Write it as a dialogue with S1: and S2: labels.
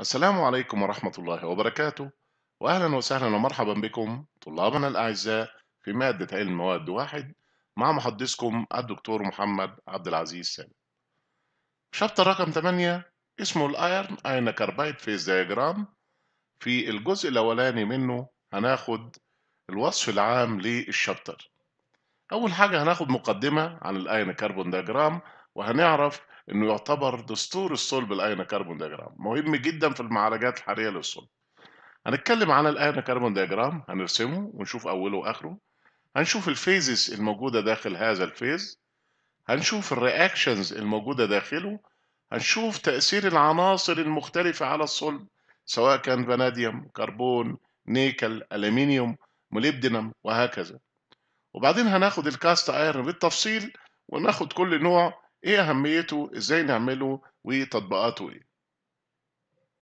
S1: السلام عليكم ورحمة الله وبركاته وأهلا وسهلا ومرحبا بكم طلابنا الأعزاء في مادة علم مواد واحد مع محدثكم الدكتور محمد عبد العزيز سالم شابتر رقم 8 اسمه الايرن اين كاربايت فيز دياجرام في الجزء الأولاني منه هناخد الوصف العام للشابتر أول حاجة هناخد مقدمة عن الاين كربون دياجرام وهنعرف انه يعتبر دستور الصلب الايون كربون دياجرام مهم جدا في المعالجات الحراريه للصلب هنتكلم عن الايون كربون دياجرام هنرسمه ونشوف اوله واخره هنشوف الفيزز الموجوده داخل هذا الفيز هنشوف الرياكشنز الموجوده داخله هنشوف تاثير العناصر المختلفه على الصلب سواء كان فاناديوم كربون نيكل ألمنيوم موليبدينم وهكذا وبعدين هناخد الكاست ايرن بالتفصيل وناخد كل نوع ايه اهميته ازاي نعمله وتطبيقاته ايه